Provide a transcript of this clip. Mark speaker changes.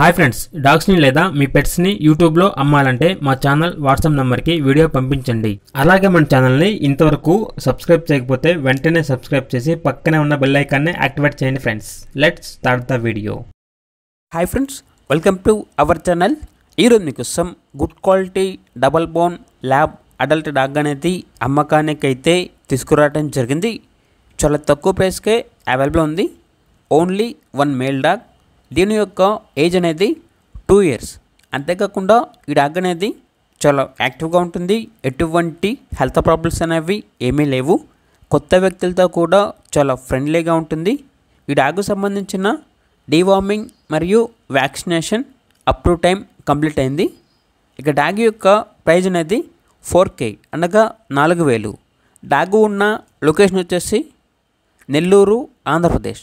Speaker 1: hi friends డాగ్స్ని లేదా మీ పెట్స్ని యూట్యూబ్లో అమ్మాలంటే మా ఛానల్ వాట్సాప్ నెంబర్కి వీడియో పంపించండి అలాగే మన ఛానల్ని ఇంతవరకు సబ్స్క్రైబ్ చేయకపోతే వెంటనే సబ్స్క్రైబ్ చేసి పక్కనే ఉన్న బెల్ ఐకాన్ని యాక్టివేట్ చేయండి friends let's start the
Speaker 2: video hi friends welcome to our channel ఈరోజు some good quality double bone lab adult dog అనేది అమ్మకానికి అయితే తీసుకురావడం జరిగింది చాలా తక్కువ ప్రైస్కే అవైలబుల్ ఉంది ఓన్లీ వన్ మేల్ డాగ్ దీని యొక్క ఏజ్ అనేది టూ ఇయర్స్ అంతేకాకుండా ఈ డాగ్ అనేది చాలా యాక్టివ్గా ఉంటుంది ఎటువంటి హెల్త్ ప్రాబ్లమ్స్ అనేవి ఏమీ లేవు కొత్త వ్యక్తులతో కూడా చాలా ఫ్రెండ్లీగా ఉంటుంది ఈ డాగ్కు సంబంధించిన డీవార్మింగ్ మరియు vaccination up to time complete అయింది ఇక డాగ్ యొక్క ప్రైజ్ అనేది ఫోర్ కే అనగా నాలుగు వేలు డాగు ఉన్న లొకేషన్ వచ్చేసి నెల్లూరు ఆంధ్రప్రదేశ్